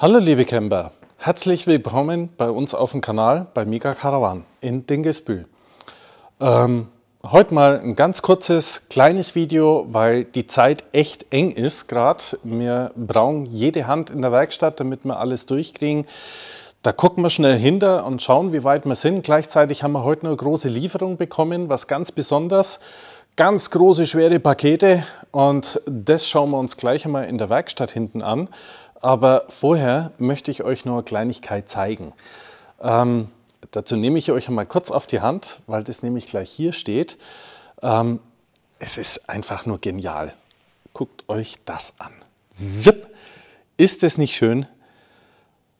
Hallo liebe Camper, herzlich willkommen bei uns auf dem Kanal bei Mika Caravan in Dingesbühl. Ähm, heute mal ein ganz kurzes, kleines Video, weil die Zeit echt eng ist gerade. Wir brauchen jede Hand in der Werkstatt, damit wir alles durchkriegen. Da gucken wir schnell hinter und schauen, wie weit wir sind. Gleichzeitig haben wir heute eine große Lieferung bekommen, was ganz besonders. Ganz große, schwere Pakete und das schauen wir uns gleich einmal in der Werkstatt hinten an aber vorher möchte ich euch noch eine Kleinigkeit zeigen. Ähm, dazu nehme ich euch mal kurz auf die Hand, weil das nämlich gleich hier steht. Ähm, es ist einfach nur genial. Guckt euch das an. Zip! Ist das nicht schön?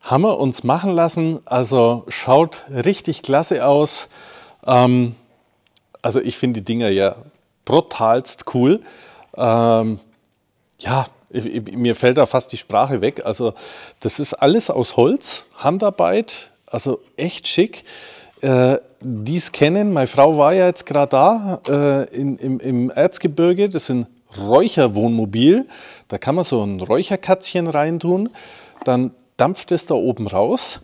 Haben wir uns machen lassen. Also schaut richtig klasse aus. Ähm, also ich finde die Dinger ja brutalst cool. Ähm, ja, ich, ich, mir fällt da fast die Sprache weg. Also das ist alles aus Holz, Handarbeit, also echt schick. Äh, die scannen, meine Frau war ja jetzt gerade da äh, in, im, im Erzgebirge, das sind Räucherwohnmobil. Da kann man so ein Räucherkatzchen reintun, dann dampft es da oben raus.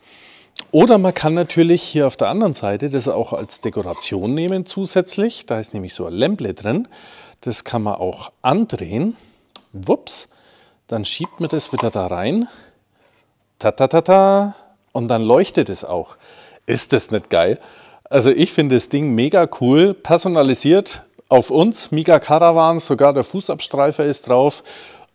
Oder man kann natürlich hier auf der anderen Seite das auch als Dekoration nehmen zusätzlich. Da ist nämlich so ein Lämple drin. Das kann man auch andrehen. Wups. Dann schiebt man das wieder da rein. Ta ta ta ta. Und dann leuchtet es auch. Ist das nicht geil? Also ich finde das Ding mega cool, personalisiert auf uns, Miga Caravan, sogar der Fußabstreifer ist drauf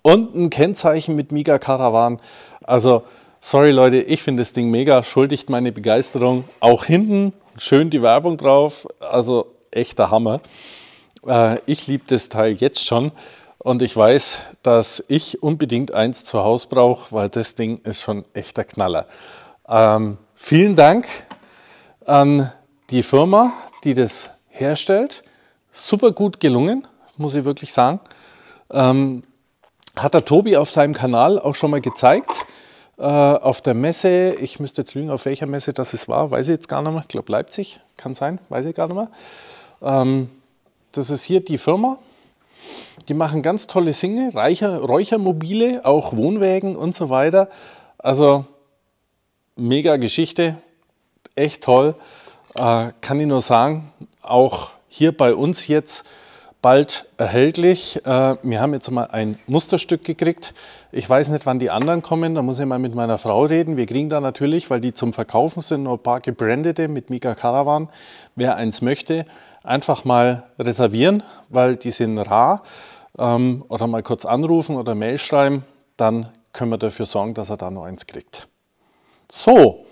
und ein Kennzeichen mit Miga Caravan. Also sorry Leute, ich finde das Ding mega, schuldigt meine Begeisterung. Auch hinten schön die Werbung drauf, also echter Hammer. Äh, ich liebe das Teil jetzt schon. Und ich weiß, dass ich unbedingt eins zu Hause brauche, weil das Ding ist schon echter Knaller. Ähm, vielen Dank an die Firma, die das herstellt. Super gut gelungen, muss ich wirklich sagen. Ähm, hat der Tobi auf seinem Kanal auch schon mal gezeigt. Äh, auf der Messe, ich müsste jetzt lügen, auf welcher Messe das es war, weiß ich jetzt gar nicht mehr. Ich glaube Leipzig, kann sein, weiß ich gar nicht mehr. Ähm, das ist hier die Firma. Die machen ganz tolle Single, Reicher, Räuchermobile, auch Wohnwägen und so weiter. Also mega Geschichte, echt toll. Äh, kann ich nur sagen, auch hier bei uns jetzt bald erhältlich. Äh, wir haben jetzt mal ein Musterstück gekriegt. Ich weiß nicht, wann die anderen kommen. Da muss ich mal mit meiner Frau reden. Wir kriegen da natürlich, weil die zum Verkaufen sind, nur ein paar gebrandete mit Mika Caravan. Wer eins möchte, einfach mal reservieren, weil die sind rar. Ähm, oder mal kurz anrufen oder Mail schreiben, dann können wir dafür sorgen, dass er da noch eins kriegt. So,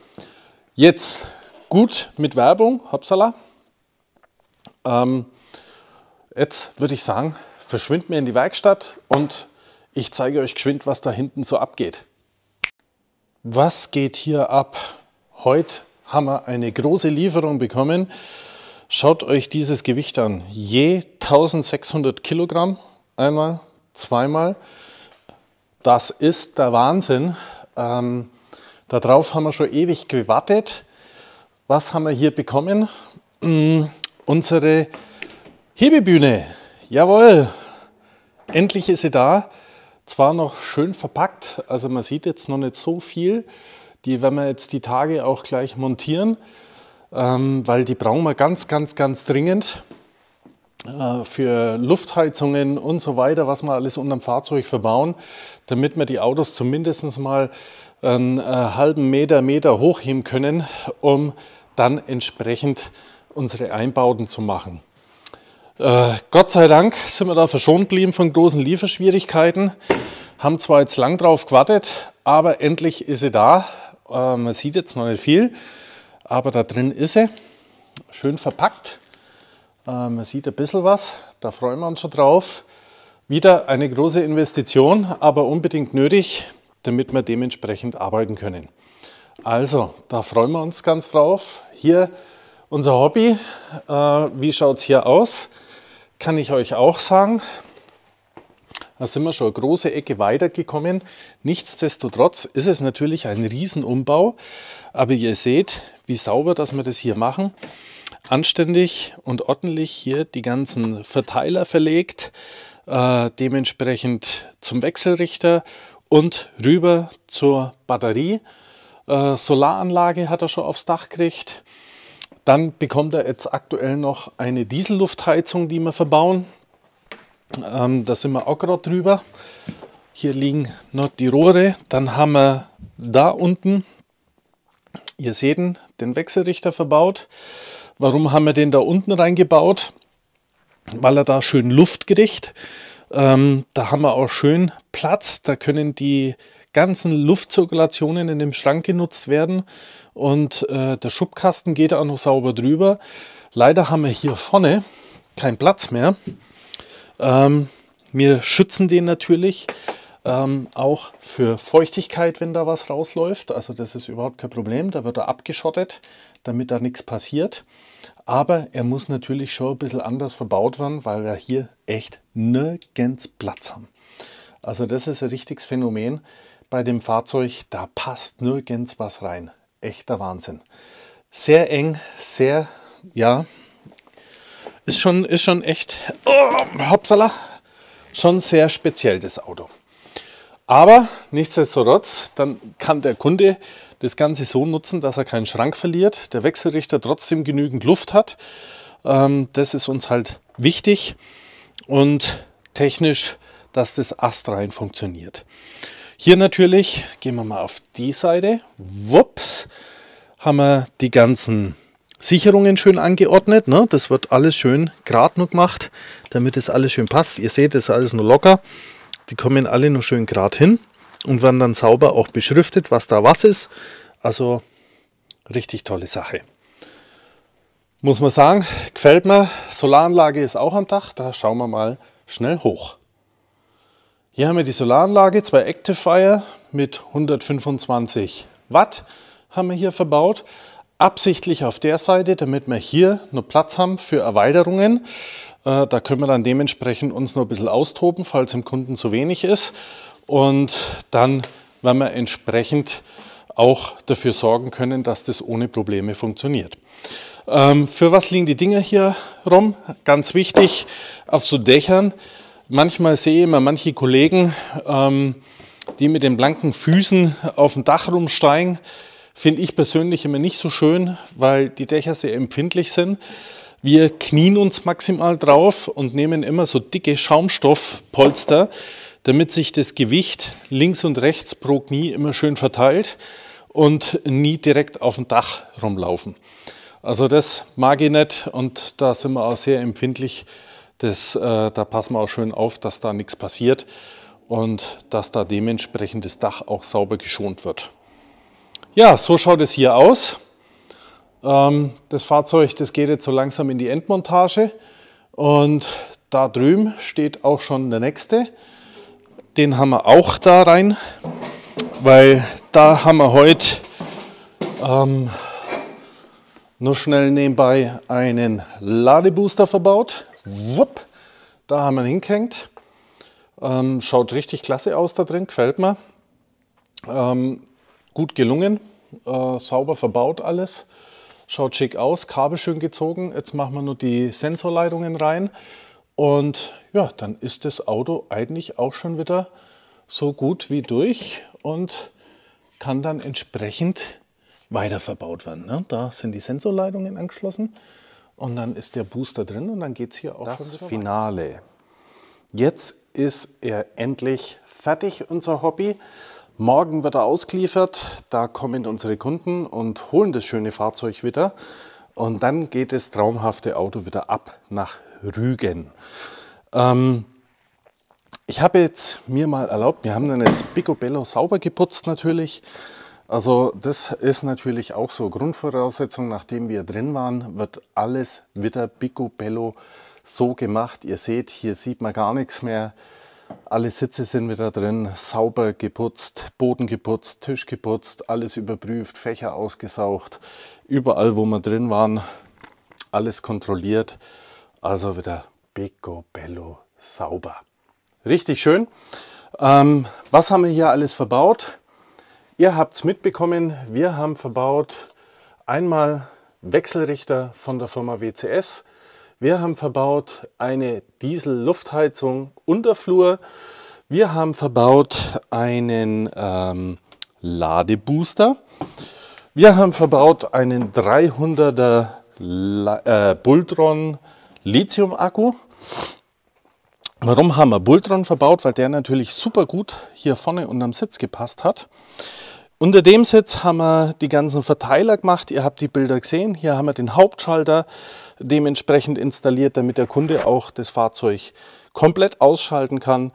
jetzt gut mit Werbung, hoppsala. Ähm, jetzt würde ich sagen, verschwinden mir in die Werkstatt und ich zeige euch geschwind, was da hinten so abgeht. Was geht hier ab? Heute haben wir eine große Lieferung bekommen Schaut euch dieses Gewicht an. Je 1600 Kilogramm einmal, zweimal. Das ist der Wahnsinn. Ähm, darauf haben wir schon ewig gewartet. Was haben wir hier bekommen? Mhm, unsere Hebebühne. Jawohl, endlich ist sie da. Zwar noch schön verpackt, also man sieht jetzt noch nicht so viel. Die werden wir jetzt die Tage auch gleich montieren ähm, weil die brauchen wir ganz, ganz, ganz dringend äh, für Luftheizungen und so weiter, was wir alles unterm Fahrzeug verbauen, damit wir die Autos zumindest mal einen äh, halben Meter, Meter hochheben können, um dann entsprechend unsere Einbauten zu machen. Äh, Gott sei Dank sind wir da verschont geblieben von großen Lieferschwierigkeiten, haben zwar jetzt lang drauf gewartet, aber endlich ist sie da. man sieht jetzt noch nicht viel, aber da drin ist sie, schön verpackt. Ähm, man sieht ein bisschen was, da freuen wir uns schon drauf. Wieder eine große Investition, aber unbedingt nötig, damit wir dementsprechend arbeiten können. Also, da freuen wir uns ganz drauf. Hier unser Hobby. Äh, wie schaut es hier aus? Kann ich euch auch sagen. Da sind wir schon eine große Ecke weitergekommen. Nichtsdestotrotz ist es natürlich ein Riesenumbau. Aber ihr seht, wie sauber, dass wir das hier machen. Anständig und ordentlich hier die ganzen Verteiler verlegt. Äh, dementsprechend zum Wechselrichter und rüber zur Batterie. Äh, Solaranlage hat er schon aufs Dach gekriegt. Dann bekommt er jetzt aktuell noch eine Dieselluftheizung, die wir verbauen. Ähm, da sind wir auch gerade drüber. Hier liegen noch die Rohre. Dann haben wir da unten, ihr seht ihn, den Wechselrichter verbaut. Warum haben wir den da unten reingebaut? Weil er da schön Luft kriegt. Ähm, da haben wir auch schön Platz. Da können die ganzen Luftzirkulationen in dem Schrank genutzt werden. Und äh, der Schubkasten geht auch noch sauber drüber. Leider haben wir hier vorne keinen Platz mehr. Ähm, wir schützen den natürlich ähm, auch für Feuchtigkeit, wenn da was rausläuft. Also das ist überhaupt kein Problem. Da wird er abgeschottet, damit da nichts passiert. Aber er muss natürlich schon ein bisschen anders verbaut werden, weil wir hier echt nirgends Platz haben. Also das ist ein richtiges Phänomen bei dem Fahrzeug. Da passt nirgends was rein. Echter Wahnsinn. Sehr eng, sehr, ja, ist schon, ist schon echt, oh, hoppsala, schon sehr speziell das Auto. Aber nichtsdestotrotz, dann kann der Kunde das Ganze so nutzen, dass er keinen Schrank verliert, der Wechselrichter trotzdem genügend Luft hat. Ähm, das ist uns halt wichtig und technisch, dass das astrein funktioniert. Hier natürlich, gehen wir mal auf die Seite, wups, haben wir die ganzen Sicherungen schön angeordnet. Ne? Das wird alles schön gerade noch gemacht, damit es alles schön passt. Ihr seht, es ist alles nur locker. Die kommen alle nur schön gerade hin und werden dann sauber auch beschriftet, was da was ist. Also richtig tolle Sache. Muss man sagen, gefällt mir. Solaranlage ist auch am Dach, da schauen wir mal schnell hoch. Hier haben wir die Solaranlage, zwei Actifier mit 125 Watt haben wir hier verbaut absichtlich auf der Seite, damit wir hier noch Platz haben für Erweiterungen. Äh, da können wir dann dementsprechend uns noch ein bisschen austoben, falls im Kunden zu wenig ist. Und dann werden wir entsprechend auch dafür sorgen können, dass das ohne Probleme funktioniert. Ähm, für was liegen die Dinger hier rum? Ganz wichtig, auf so Dächern. Manchmal sehe ich immer manche Kollegen, ähm, die mit den blanken Füßen auf dem Dach rumsteigen finde ich persönlich immer nicht so schön, weil die Dächer sehr empfindlich sind. Wir knien uns maximal drauf und nehmen immer so dicke Schaumstoffpolster, damit sich das Gewicht links und rechts pro Knie immer schön verteilt und nie direkt auf dem Dach rumlaufen. Also das mag ich nicht und da sind wir auch sehr empfindlich. Das, äh, da passen wir auch schön auf, dass da nichts passiert und dass da dementsprechend das Dach auch sauber geschont wird. Ja, so schaut es hier aus. Ähm, das Fahrzeug, das geht jetzt so langsam in die Endmontage und da drüben steht auch schon der nächste. Den haben wir auch da rein, weil da haben wir heute ähm, nur schnell nebenbei einen Ladebooster verbaut. Wupp, da haben wir ihn hingehängt. Ähm, schaut richtig klasse aus da drin, gefällt mir. Ähm, gut gelungen, äh, sauber verbaut alles. Schaut schick aus, Kabel schön gezogen. Jetzt machen wir nur die Sensorleitungen rein. Und ja, dann ist das Auto eigentlich auch schon wieder so gut wie durch und kann dann entsprechend weiter verbaut werden. Ne? Da sind die Sensorleitungen angeschlossen und dann ist der Booster drin und dann geht es hier auch das schon wieder Finale. Jetzt ist er endlich fertig, unser Hobby. Morgen wird er ausgeliefert, da kommen unsere Kunden und holen das schöne Fahrzeug wieder. Und dann geht das traumhafte Auto wieder ab nach Rügen. Ähm, ich habe jetzt mir mal erlaubt, wir haben dann jetzt Picobello sauber geputzt natürlich. Also das ist natürlich auch so Grundvoraussetzung, nachdem wir drin waren, wird alles wieder Picobello so gemacht. Ihr seht, hier sieht man gar nichts mehr. Alle Sitze sind wieder drin, sauber geputzt, Boden geputzt, Tisch geputzt, alles überprüft, Fächer ausgesaugt, überall wo wir drin waren, alles kontrolliert. Also wieder Bello sauber. Richtig schön. Ähm, was haben wir hier alles verbaut? Ihr habt es mitbekommen, wir haben verbaut einmal Wechselrichter von der Firma WCS, wir haben verbaut eine Diesel-Luftheizung Unterflur. Wir haben verbaut einen ähm, Ladebooster. Wir haben verbaut einen 300er La äh, Bultron Lithium-Akku. Warum haben wir Bultron verbaut? Weil der natürlich super gut hier vorne unterm Sitz gepasst hat. Unter dem Sitz haben wir die ganzen Verteiler gemacht. Ihr habt die Bilder gesehen. Hier haben wir den Hauptschalter dementsprechend installiert, damit der Kunde auch das Fahrzeug komplett ausschalten kann.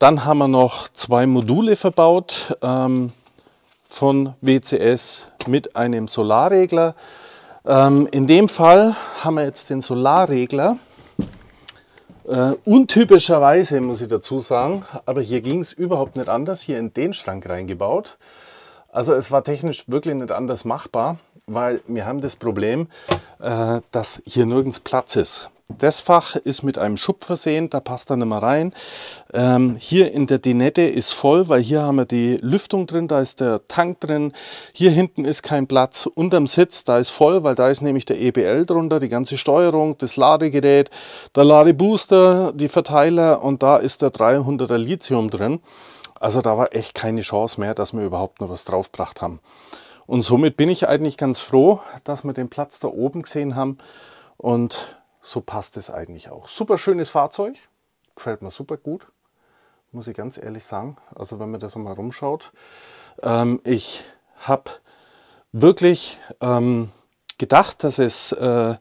Dann haben wir noch zwei Module verbaut ähm, von WCS mit einem Solarregler. Ähm, in dem Fall haben wir jetzt den Solarregler. Äh, untypischerweise muss ich dazu sagen, aber hier ging es überhaupt nicht anders, hier in den Schrank reingebaut. Also es war technisch wirklich nicht anders machbar, weil wir haben das Problem, äh, dass hier nirgends Platz ist. Das Fach ist mit einem Schub versehen, da passt er nicht mehr rein. Ähm, hier in der Dinette e ist voll, weil hier haben wir die Lüftung drin, da ist der Tank drin. Hier hinten ist kein Platz. Unterm Sitz, da ist voll, weil da ist nämlich der EBL drunter, die ganze Steuerung, das Ladegerät, der Ladebooster, die Verteiler und da ist der 300er Lithium drin. Also da war echt keine Chance mehr, dass wir überhaupt noch was draufgebracht haben. Und somit bin ich eigentlich ganz froh, dass wir den Platz da oben gesehen haben. Und so passt es eigentlich auch. Super schönes Fahrzeug, gefällt mir super gut, muss ich ganz ehrlich sagen. Also wenn man das mal rumschaut. Ähm, ich habe wirklich ähm, gedacht, dass es äh,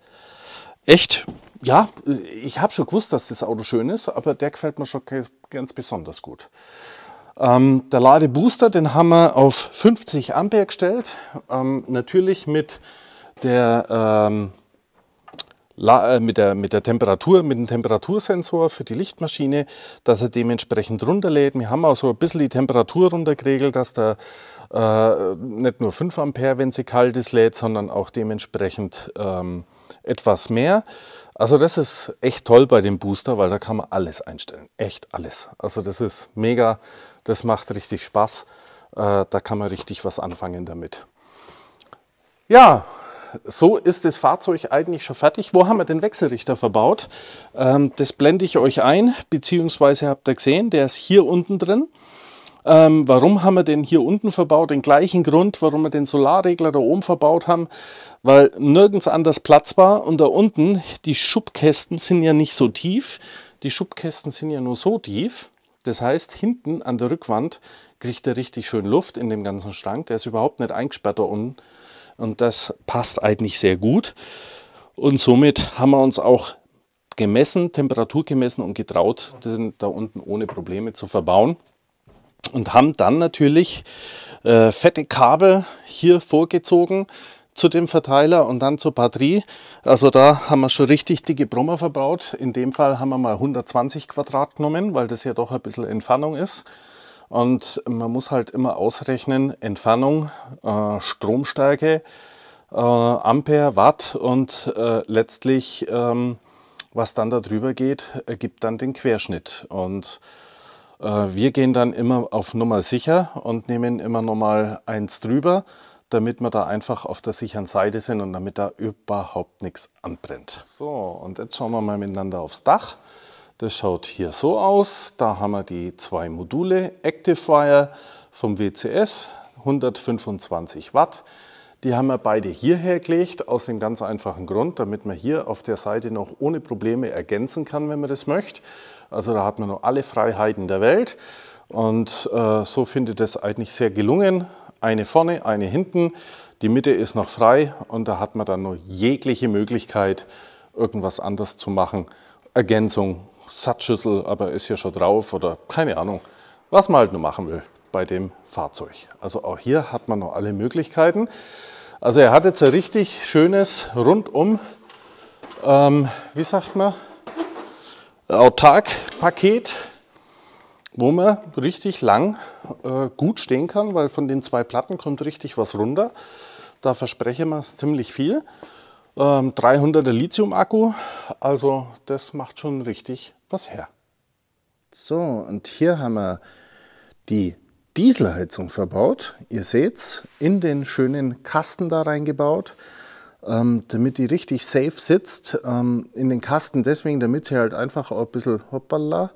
echt, ja, ich habe schon gewusst, dass das Auto schön ist, aber der gefällt mir schon ganz besonders gut. Ähm, der Ladebooster, den haben wir auf 50 Ampere gestellt. Ähm, natürlich mit der, ähm, äh, mit, der, mit der Temperatur, mit dem Temperatursensor für die Lichtmaschine, dass er dementsprechend runterlädt. Wir haben auch so ein bisschen die Temperatur runtergeregelt, dass der äh, nicht nur 5 Ampere, wenn sie kalt ist, lädt, sondern auch dementsprechend ähm, etwas mehr. Also das ist echt toll bei dem Booster, weil da kann man alles einstellen. Echt alles. Also das ist mega das macht richtig Spaß. Äh, da kann man richtig was anfangen damit. Ja, so ist das Fahrzeug eigentlich schon fertig. Wo haben wir den Wechselrichter verbaut? Ähm, das blende ich euch ein, beziehungsweise habt ihr gesehen, der ist hier unten drin. Ähm, warum haben wir den hier unten verbaut? Den gleichen Grund, warum wir den Solarregler da oben verbaut haben, weil nirgends anders Platz war und da unten, die Schubkästen sind ja nicht so tief. Die Schubkästen sind ja nur so tief. Das heißt, hinten an der Rückwand kriegt er richtig schön Luft in dem ganzen Schrank. Der ist überhaupt nicht eingesperrt da unten. Und das passt eigentlich sehr gut. Und somit haben wir uns auch gemessen, Temperatur gemessen und getraut, den da unten ohne Probleme zu verbauen. Und haben dann natürlich äh, fette Kabel hier vorgezogen, zu dem Verteiler und dann zur Batterie. Also da haben wir schon richtig dicke Brummer verbaut. In dem Fall haben wir mal 120 Quadrat genommen, weil das ja doch ein bisschen Entfernung ist. Und man muss halt immer ausrechnen, Entfernung, äh, Stromstärke, äh, Ampere, Watt und äh, letztlich, ähm, was dann darüber geht, ergibt dann den Querschnitt. Und wir gehen dann immer auf Nummer sicher und nehmen immer nochmal eins drüber damit wir da einfach auf der sicheren Seite sind und damit da überhaupt nichts anbrennt. So, und jetzt schauen wir mal miteinander aufs Dach. Das schaut hier so aus. Da haben wir die zwei Module Activewire vom WCS, 125 Watt. Die haben wir beide hierher gelegt, aus dem ganz einfachen Grund, damit man hier auf der Seite noch ohne Probleme ergänzen kann, wenn man das möchte. Also da hat man noch alle Freiheiten der Welt. Und äh, so findet ich das eigentlich sehr gelungen eine vorne, eine hinten. Die Mitte ist noch frei und da hat man dann nur jegliche Möglichkeit, irgendwas anders zu machen. Ergänzung, Satzschüssel, aber ist hier schon drauf oder keine Ahnung, was man halt nur machen will bei dem Fahrzeug. Also auch hier hat man noch alle Möglichkeiten. Also er hat jetzt ein richtig schönes rundum, ähm, wie sagt man, Autark-Paket, wo man richtig lang äh, gut stehen kann, weil von den zwei Platten kommt richtig was runter. Da verspreche man es ziemlich viel. Ähm, 300er Lithium-Akku, also das macht schon richtig was her. So, und hier haben wir die Dieselheizung verbaut. Ihr seht es, in den schönen Kasten da reingebaut, ähm, damit die richtig safe sitzt. Ähm, in den Kasten deswegen, damit sie halt einfach auch ein bisschen hoppala,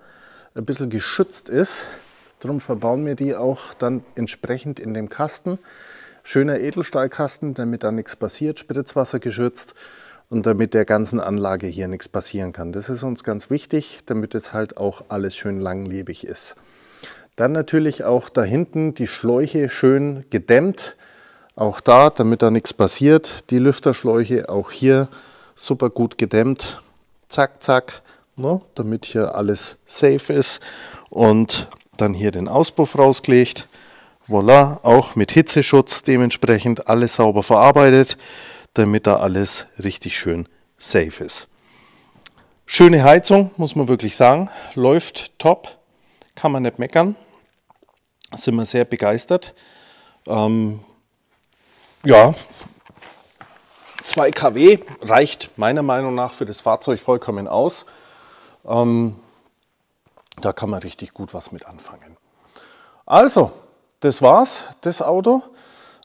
ein bisschen geschützt ist. Darum verbauen wir die auch dann entsprechend in dem Kasten. Schöner Edelstahlkasten, damit da nichts passiert, Spritzwasser geschützt und damit der ganzen Anlage hier nichts passieren kann. Das ist uns ganz wichtig, damit es halt auch alles schön langlebig ist. Dann natürlich auch da hinten die Schläuche schön gedämmt. Auch da, damit da nichts passiert. Die Lüfterschläuche auch hier super gut gedämmt. Zack, zack, ne? damit hier alles safe ist. Und dann hier den Auspuff rausgelegt. Voilà, auch mit Hitzeschutz dementsprechend alles sauber verarbeitet, damit da alles richtig schön safe ist. Schöne Heizung, muss man wirklich sagen. Läuft top, kann man nicht meckern. Sind wir sehr begeistert. Ähm, ja, 2 kW reicht meiner Meinung nach für das Fahrzeug vollkommen aus. Ähm, da kann man richtig gut was mit anfangen. Also, das war's, das Auto.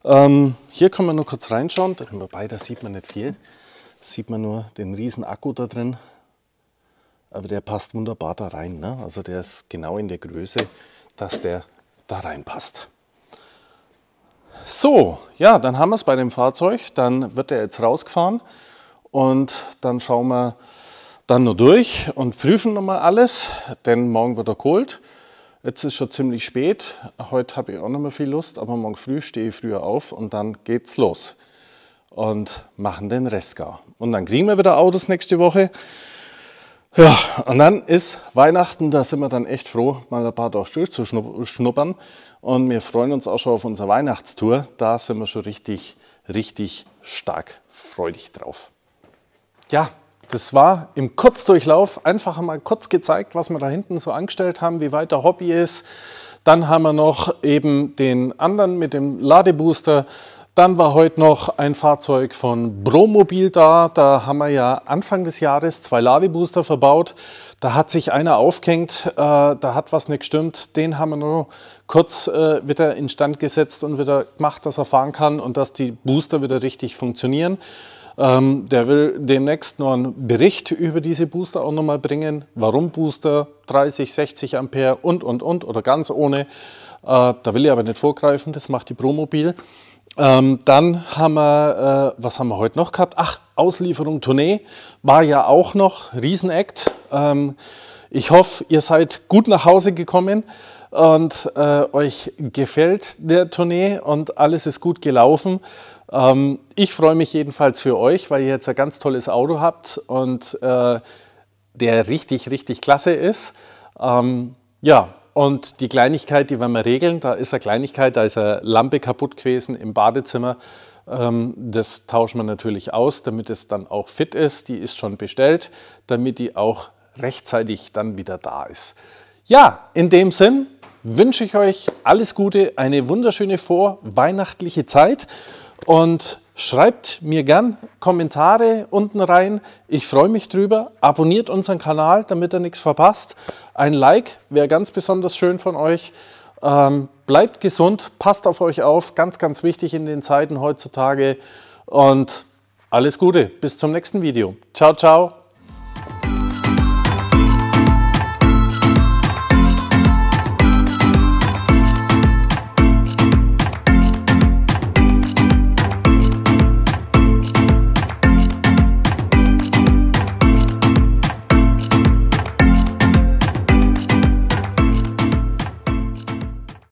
Ähm, hier kann man nur kurz reinschauen, wobei da sieht man nicht viel. Da Sieht man nur den riesen Akku da drin. Aber der passt wunderbar da rein. Ne? Also der ist genau in der Größe, dass der da reinpasst. So, ja, dann haben wir es bei dem Fahrzeug. Dann wird er jetzt rausgefahren und dann schauen wir, dann noch durch und prüfen nochmal alles, denn morgen wird er geholt. Jetzt ist schon ziemlich spät. Heute habe ich auch noch mal viel Lust, aber morgen früh stehe ich früher auf und dann geht's los. Und machen den Rest gar. Und dann kriegen wir wieder Autos nächste Woche. Ja, und dann ist Weihnachten, da sind wir dann echt froh, mal ein paar Tage durchzuschnuppern. Und wir freuen uns auch schon auf unsere Weihnachtstour. Da sind wir schon richtig, richtig stark freudig drauf. Ja, das war im Kurzdurchlauf einfach mal kurz gezeigt, was wir da hinten so angestellt haben, wie weit der Hobby ist. Dann haben wir noch eben den anderen mit dem Ladebooster. Dann war heute noch ein Fahrzeug von Bromobil da. Da haben wir ja Anfang des Jahres zwei Ladebooster verbaut. Da hat sich einer aufgehängt, äh, da hat was nicht gestimmt. Den haben wir nur kurz äh, wieder instand gesetzt und wieder gemacht, dass er fahren kann und dass die Booster wieder richtig funktionieren. Ähm, der will demnächst noch einen Bericht über diese Booster auch nochmal bringen. Warum Booster, 30, 60 Ampere und, und, und oder ganz ohne. Äh, da will ich aber nicht vorgreifen, das macht die Promobil. Ähm, dann haben wir, äh, was haben wir heute noch gehabt? Ach, Auslieferung Tournee war ja auch noch Riesenakt. Ähm, ich hoffe, ihr seid gut nach Hause gekommen und äh, euch gefällt der Tournee und alles ist gut gelaufen. Ähm, ich freue mich jedenfalls für euch, weil ihr jetzt ein ganz tolles Auto habt und äh, der richtig, richtig klasse ist. Ähm, ja, und die Kleinigkeit, die werden wir regeln. Da ist eine Kleinigkeit, da ist eine Lampe kaputt gewesen im Badezimmer. Ähm, das tauschen wir natürlich aus, damit es dann auch fit ist. Die ist schon bestellt, damit die auch rechtzeitig dann wieder da ist. Ja, in dem Sinn, wünsche ich euch alles Gute, eine wunderschöne vorweihnachtliche Zeit und schreibt mir gern Kommentare unten rein. Ich freue mich drüber. Abonniert unseren Kanal, damit ihr nichts verpasst. Ein Like wäre ganz besonders schön von euch. Ähm, bleibt gesund, passt auf euch auf, ganz, ganz wichtig in den Zeiten heutzutage. Und alles Gute, bis zum nächsten Video. Ciao, ciao.